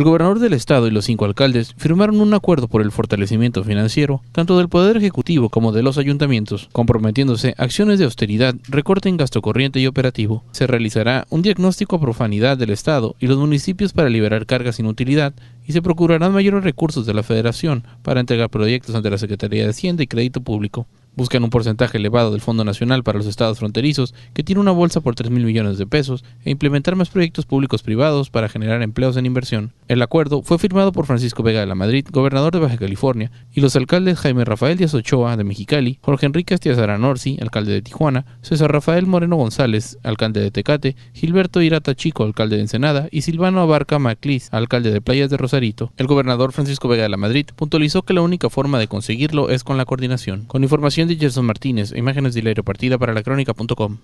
El gobernador del estado y los cinco alcaldes firmaron un acuerdo por el fortalecimiento financiero tanto del Poder Ejecutivo como de los ayuntamientos, comprometiéndose acciones de austeridad, recorte en gasto corriente y operativo. Se realizará un diagnóstico a profanidad del estado y los municipios para liberar cargas sin utilidad y se procurarán mayores recursos de la Federación para entregar proyectos ante la Secretaría de Hacienda y Crédito Público. Buscan un porcentaje elevado del Fondo Nacional para los Estados Fronterizos, que tiene una bolsa por 3 mil millones de pesos, e implementar más proyectos públicos privados para generar empleos en inversión. El acuerdo fue firmado por Francisco Vega de la Madrid, gobernador de Baja California, y los alcaldes Jaime Rafael Díaz Ochoa de Mexicali, Jorge Enrique Estiaz Aranorsi, alcalde de Tijuana, César Rafael Moreno González, alcalde de Tecate, Gilberto Irata Chico, alcalde de Ensenada, y Silvano Abarca Maclis, alcalde de Playas de Rosario el gobernador Francisco Vega de la Madrid puntualizó que la única forma de conseguirlo es con la coordinación. Con información de Gerson Martínez, imágenes de la aeropartida para la crónica.com.